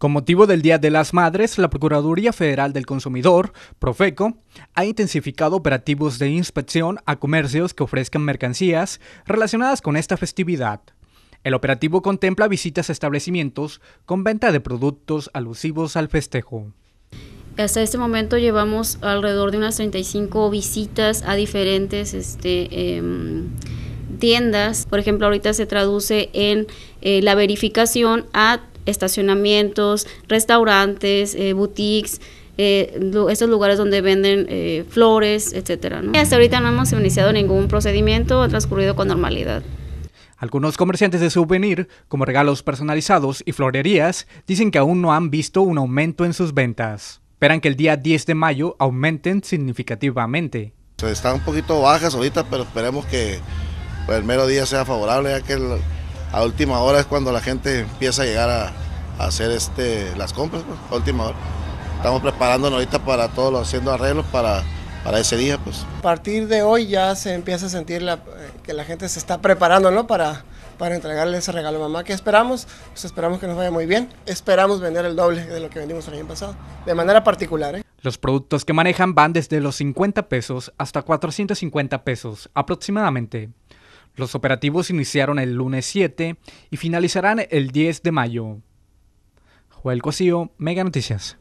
Con motivo del Día de las Madres, la Procuraduría Federal del Consumidor, Profeco, ha intensificado operativos de inspección a comercios que ofrezcan mercancías relacionadas con esta festividad. El operativo contempla visitas a establecimientos con venta de productos alusivos al festejo. Hasta este momento llevamos alrededor de unas 35 visitas a diferentes este, em, tiendas. Por ejemplo, ahorita se traduce en eh, la verificación a estacionamientos, restaurantes, eh, boutiques, eh, estos lugares donde venden eh, flores, etcétera. Hasta ahorita no hemos iniciado ningún procedimiento, ha transcurrido con normalidad. Algunos comerciantes de souvenir, como regalos personalizados y florerías, dicen que aún no han visto un aumento en sus ventas. Esperan que el día 10 de mayo aumenten significativamente. Están un poquito bajas ahorita, pero esperemos que pues, el mero día sea favorable, ya que el, a última hora es cuando la gente empieza a llegar a, hacer este, las compras, pues, a última hora. Estamos preparándonos ahorita para todos haciendo arreglos para, para ese día. Pues. A partir de hoy ya se empieza a sentir la, eh, que la gente se está preparando para, para entregarle ese regalo a mamá que esperamos, pues, esperamos que nos vaya muy bien, esperamos vender el doble de lo que vendimos el año pasado, de manera particular. ¿eh? Los productos que manejan van desde los 50 pesos hasta 450 pesos aproximadamente. Los operativos iniciaron el lunes 7 y finalizarán el 10 de mayo. Joel Cosío, Mega Noticias.